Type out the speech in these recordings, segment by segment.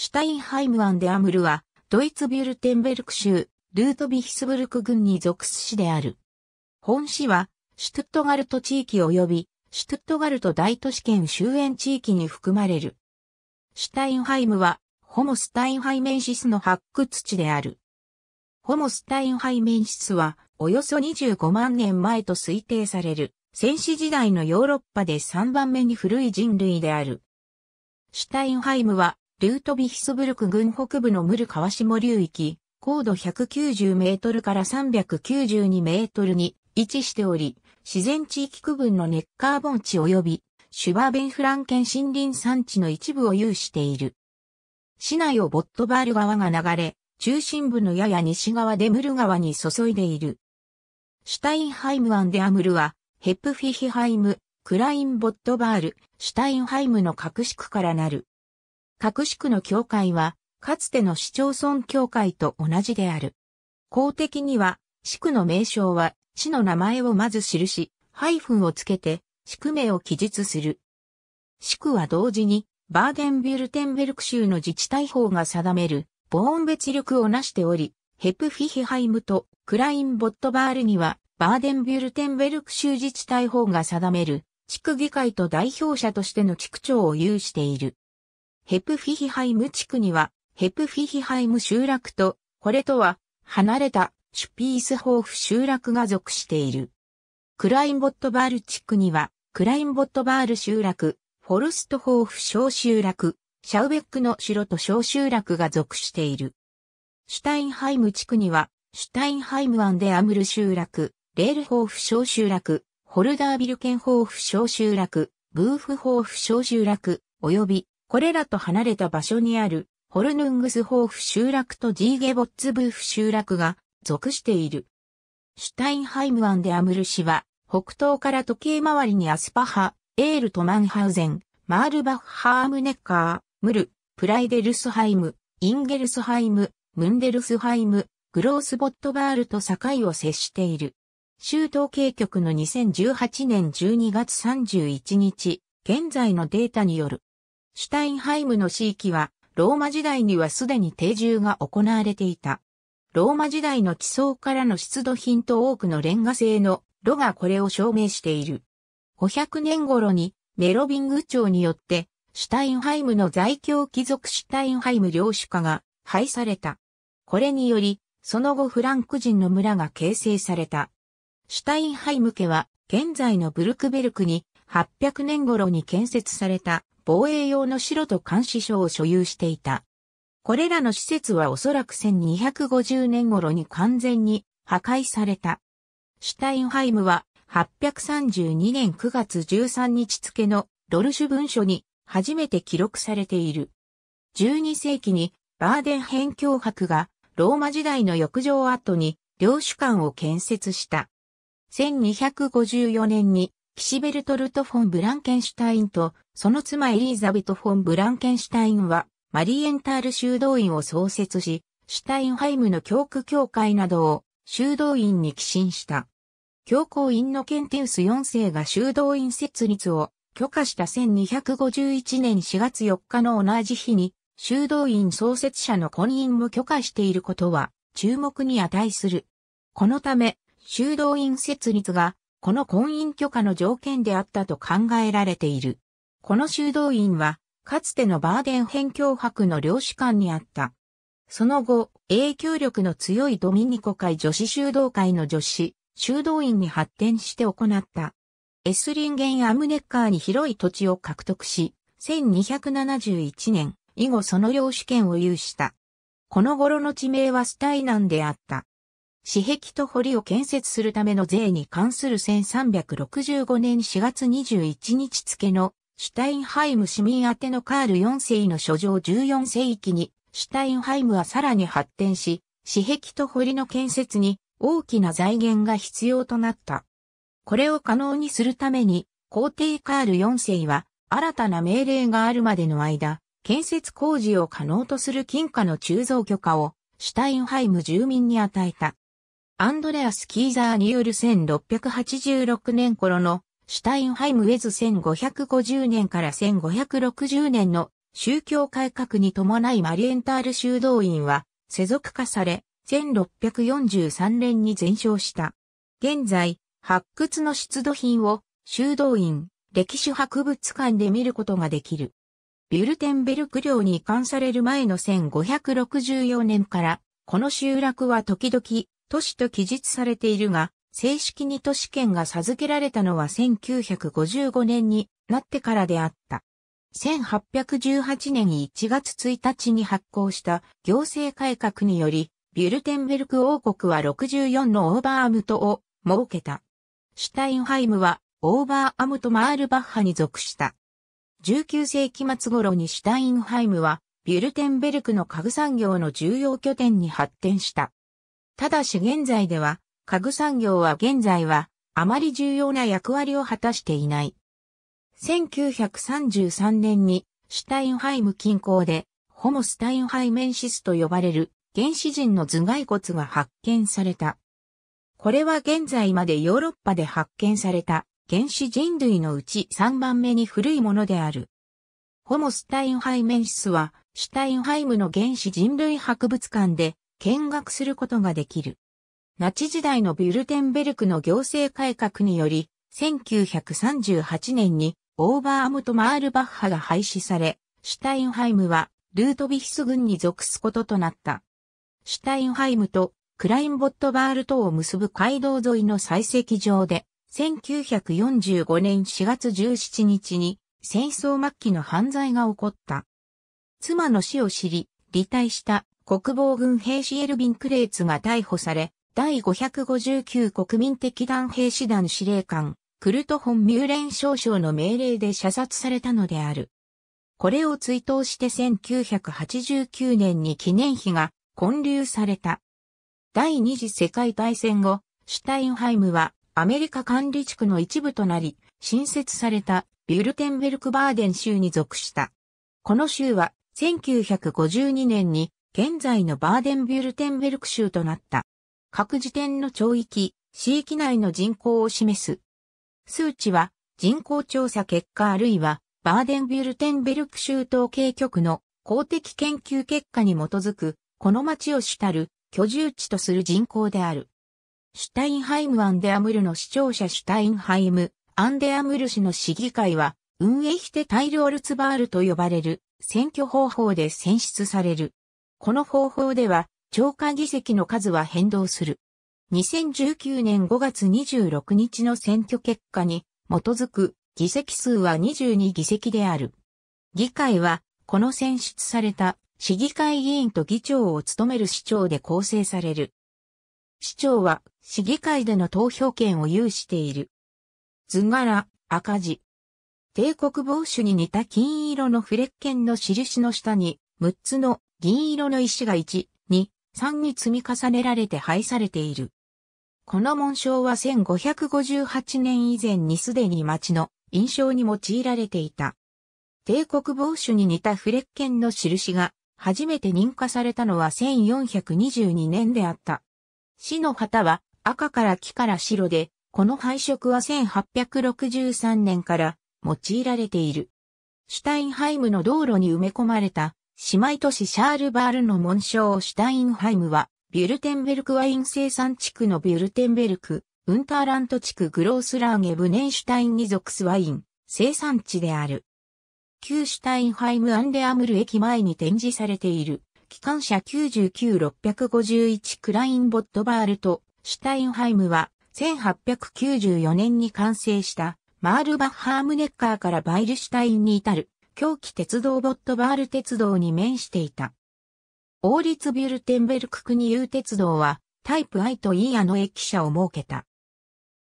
シュタインハイムアンデアムルは、ドイツビュルテンベルク州、ルートビヒスブルク郡に属す市である。本市は、シュトゥットガルト地域及び、シュトゥットガルト大都市圏周辺地域に含まれる。シュタインハイムは、ホモスタインハイメンシスの発掘地である。ホモスタインハイメンシスは、およそ25万年前と推定される、戦死時代のヨーロッパで3番目に古い人類である。シュタインハイムは、ルートビヒスブルク郡北部のムル川下流域、高度190メートルから392メートルに位置しており、自然地域区分のネッカー盆地及びシュバーベンフランケン森林産地の一部を有している。市内をボットバール川が流れ、中心部のやや西側でムル川に注いでいる。シュタインハイムアンデアムルは、ヘップフィヒハイム、クラインボットバール、シュタインハイムの各宿からなる。各市区の教会は、かつての市町村教会と同じである。公的には、市区の名称は、市の名前をまず記し、ハイフンをつけて、市区名を記述する。市区は同時に、バーデンビュルテンベルク州の自治体法が定める、ボーン別力をなしており、ヘプフィヒハイムとクラインボットバールには、バーデンビュルテンベルク州自治体法が定める、地区議会と代表者としての地区長を有している。ヘプフィヒハイム地区には、ヘプフィヒハイム集落と、これとは、離れた、シュピースホーフ集落が属している。クラインボットバール地区には、クラインボットバール集落、フォルストホーフ小集落、シャウベックの城と小集落が属している。シュタインハイム地区には、シュタインハイムアンデアムル集落、レールホーフ小集落、ホルダービルケンホーフ小集落、ブーフホーフ小集落、及びこれらと離れた場所にある、ホルヌングスホーフ集落とジーゲボッツブーフ集落が属している。シュタインハイムアンデアムル市は、北東から時計回りにアスパハ、エールトマンハウゼン、マールバッハームネッカー、ムル、プライデルスハイム、インゲルスハイム、ムンデルスハイム、グロースボットバールと境を接している。州統計局の2018年12月31日、現在のデータによるシュタインハイムの地域は、ローマ時代にはすでに定住が行われていた。ローマ時代の地層からの出土品と多くのレンガ製の炉がこれを証明している。500年頃にメロビング朝によってシュタインハイムの在京貴族シュタインハイム領主化が廃された。これにより、その後フランク人の村が形成された。シュタインハイム家は現在のブルクベルクに800年頃に建設された防衛用の城と監視所を所有していた。これらの施設はおそらく1250年頃に完全に破壊された。シュタインハイムは832年9月13日付のドルシュ文書に初めて記録されている。12世紀にバーデンヘン教伯がローマ時代の浴場跡に領主館を建設した。1254年にキシベルトルト・フォン・ブランケンシュタインと、その妻エリーザベト・フォン・ブランケンシュタインは、マリエンタール修道院を創設し、シュタインハイムの教区教会などを修道院に寄進した。教皇院のケンティウス4世が修道院設立を許可した1251年4月4日の同じ日に、修道院創設者の婚姻も許可していることは注目に値する。このため、修道院設立がこの婚姻許可の条件であったと考えられている。この修道院は、かつてのバーデン辺境博の領主館にあった。その後、影響力の強いドミニコ会女子修道会の女子、修道院に発展して行った。エスリンゲン・アムネッカーに広い土地を獲得し、1271年、以後その領主権を有した。この頃の地名はスタイナンであった。私壁と堀を建設するための税に関する1365年4月21日付のシュタインハイム市民宛てのカール4世の書状14世紀に、シュタインハイムはさらに発展し、私壁と堀の建設に大きな財源が必要となった。これを可能にするために、皇帝カール4世は、新たな命令があるまでの間、建設工事を可能とする金貨の鋳造許可を、シュタインハイム住民に与えた。アンドレアス・キーザーによる1686年頃のシュタインハイムウェズ1550年から1560年の宗教改革に伴いマリエンタール修道院は世俗化され1643年に全焼した。現在、発掘の出土品を修道院歴史博物館で見ることができる。ビュルテンベルク領に移管される前の1564年からこの集落は時々都市と記述されているが、正式に都市圏が授けられたのは1955年になってからであった。1818年1月1日に発行した行政改革により、ビュルテンベルク王国は64のオーバーアムトを設けた。シュタインハイムはオーバーアムトマールバッハに属した。19世紀末頃にシュタインハイムはビュルテンベルクの家具産業の重要拠点に発展した。ただし現在では、家具産業は現在は、あまり重要な役割を果たしていない。1933年に、シュタインハイム近郊で、ホモ・スタインハイメンシスと呼ばれる原始人の頭蓋骨が発見された。これは現在までヨーロッパで発見された原始人類のうち3番目に古いものである。ホモ・スタインハイメンシスはシュタインハイムの原始人類博物館で見学することができる。ナチ時代のビュルテンベルクの行政改革により、1938年にオーバーアムトマールバッハが廃止され、シュタインハイムはルートビィヒス軍に属すこととなった。シュタインハイムとクラインボットバールとを結ぶ街道沿いの採石場で、1945年4月17日に戦争末期の犯罪が起こった。妻の死を知り、離退した国防軍兵士エルビン・クレイツが逮捕され、第559国民的団兵士団司令官、クルトホン・ミューレン少将の命令で射殺されたのである。これを追悼して1989年に記念碑が建立された。第二次世界大戦後、シュタインハイムはアメリカ管理地区の一部となり、新設されたビュルテンベルクバーデン州に属した。この州は1952年に現在のバーデンビュルテンベルク州となった。各時点の町域、市域内の人口を示す。数値は人口調査結果あるいはバーデンビュルテンベルク州統計局の公的研究結果に基づく、この町を主たる居住地とする人口である。シュタインハイム・アンデアムルの市長者シュタインハイム、アンデアムル市の市議会は、運営してタイル・オルツバールと呼ばれる選挙方法で選出される。この方法では、超過議席の数は変動する。2019年5月26日の選挙結果に基づく議席数は22議席である。議会は、この選出された市議会議員と議長を務める市長で構成される。市長は市議会での投票権を有している。図柄、赤字。帝国防守に似た金色のフレッケンの印の下に6つの銀色の石が1、2、3に積み重ねられて廃されている。この紋章は1558年以前にすでに町の印象に用いられていた。帝国防守に似たフレッケンの印が初めて認可されたのは1422年であった。市の旗は赤から木から白で、この配色は1863年から用いられている。シュタインハイムの道路に埋め込まれた姉妹都市シャールバールの紋章シュタインハイムは、ビュルテンベルクワイン生産地区のビュルテンベルク、ウンターラント地区グロースラーゲブネンシュタインに属すワイン生産地である。旧シュタインハイムアンデアムル駅前に展示されている、機関車99651クラインボットバールとシュタインハイムは、1894年に完成したマールバッハームネッカーからバイルシュタインに至る狂気鉄道ボットバール鉄道に面していた。王立ビュルテンベルク国有鉄道はタイプ I と E アの駅舎を設けた。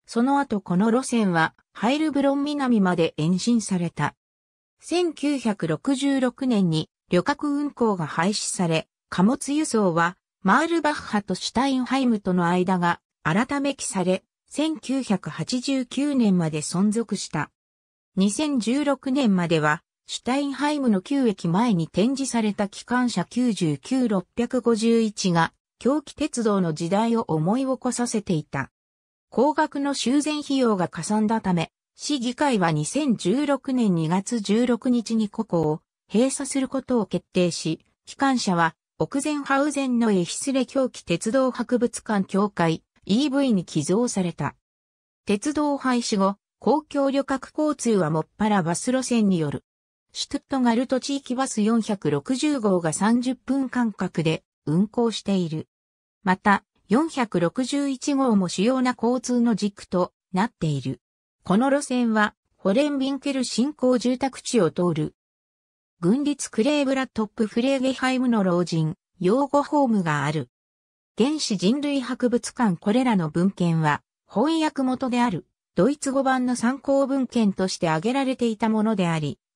その後この路線はハイルブロン南まで延伸された。1966年に旅客運行が廃止され、貨物輸送はマールバッハとシュタインハイムとの間が改めきされ、1989年まで存続した。2016年まではシュタインハイムの旧駅前に展示された機関車99651が、狂気鉄道の時代を思い起こさせていた。高額の修繕費用がかさんだため、市議会は2016年2月16日にここを閉鎖することを決定し、機関車は奥前ハウゼンのエヒスレ狂気鉄道博物館協会 EV に寄贈された。鉄道廃止後、公共旅客交通はもっぱらバス路線によるシュトゥットガルト地域バス460号が30分間隔で運行している。また、461号も主要な交通の軸となっている。この路線は、ホレンビンケル新興住宅地を通る。軍立クレーブラトップフレーゲハイムの老人、養護ホームがある。原始人類博物館これらの文献は、翻訳元である、ドイツ語版の参考文献として挙げられていたものであり、